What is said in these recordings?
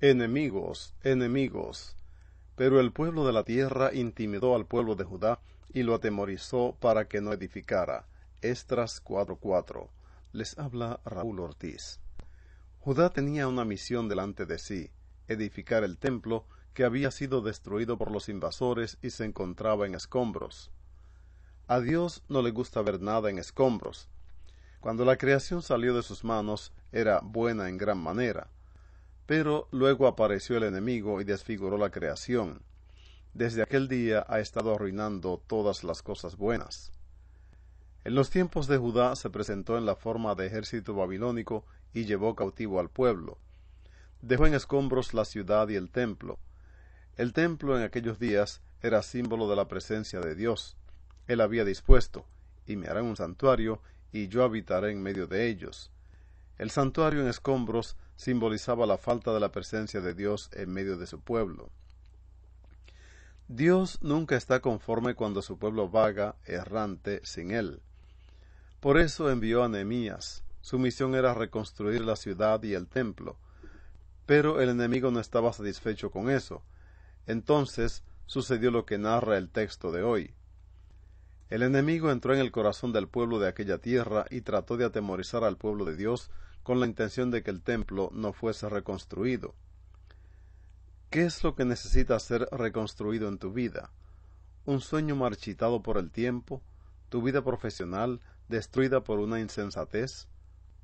enemigos, enemigos. Pero el pueblo de la tierra intimidó al pueblo de Judá y lo atemorizó para que no edificara. Estras 4:4. Les habla Raúl Ortiz. Judá tenía una misión delante de sí, edificar el templo que había sido destruido por los invasores y se encontraba en escombros. A Dios no le gusta ver nada en escombros. Cuando la creación salió de sus manos, era buena en gran manera, pero luego apareció el enemigo y desfiguró la creación. Desde aquel día ha estado arruinando todas las cosas buenas. En los tiempos de Judá se presentó en la forma de ejército babilónico y llevó cautivo al pueblo. Dejó en escombros la ciudad y el templo. El templo en aquellos días era símbolo de la presencia de Dios. Él había dispuesto, y me harán un santuario, y yo habitaré en medio de ellos. El santuario en escombros simbolizaba la falta de la presencia de Dios en medio de su pueblo. Dios nunca está conforme cuando su pueblo vaga, errante, sin él. Por eso envió a Nehemías. Su misión era reconstruir la ciudad y el templo. Pero el enemigo no estaba satisfecho con eso. Entonces sucedió lo que narra el texto de hoy. El enemigo entró en el corazón del pueblo de aquella tierra y trató de atemorizar al pueblo de Dios con la intención de que el templo no fuese reconstruido. ¿Qué es lo que necesita ser reconstruido en tu vida? ¿Un sueño marchitado por el tiempo? ¿Tu vida profesional destruida por una insensatez?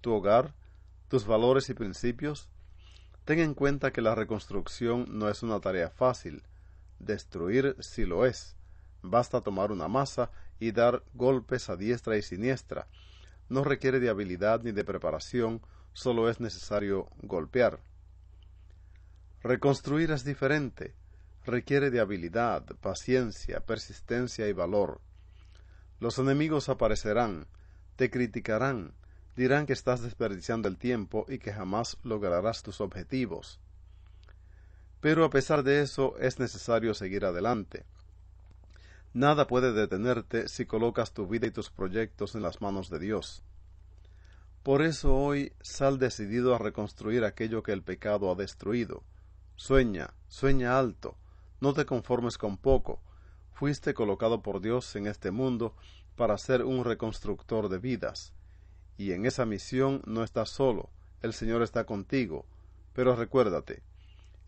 ¿Tu hogar? ¿Tus valores y principios? Ten en cuenta que la reconstrucción no es una tarea fácil. Destruir sí lo es. Basta tomar una masa y dar golpes a diestra y siniestra, no requiere de habilidad ni de preparación, solo es necesario golpear. Reconstruir es diferente, requiere de habilidad, paciencia, persistencia y valor. Los enemigos aparecerán, te criticarán, dirán que estás desperdiciando el tiempo y que jamás lograrás tus objetivos. Pero a pesar de eso es necesario seguir adelante. Nada puede detenerte si colocas tu vida y tus proyectos en las manos de Dios. Por eso hoy sal decidido a reconstruir aquello que el pecado ha destruido. Sueña, sueña alto, no te conformes con poco. Fuiste colocado por Dios en este mundo para ser un reconstructor de vidas. Y en esa misión no estás solo, el Señor está contigo. Pero recuérdate,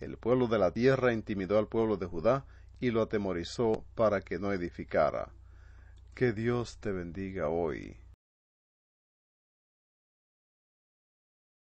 el pueblo de la tierra intimidó al pueblo de Judá y lo atemorizó para que no edificara. Que Dios te bendiga hoy.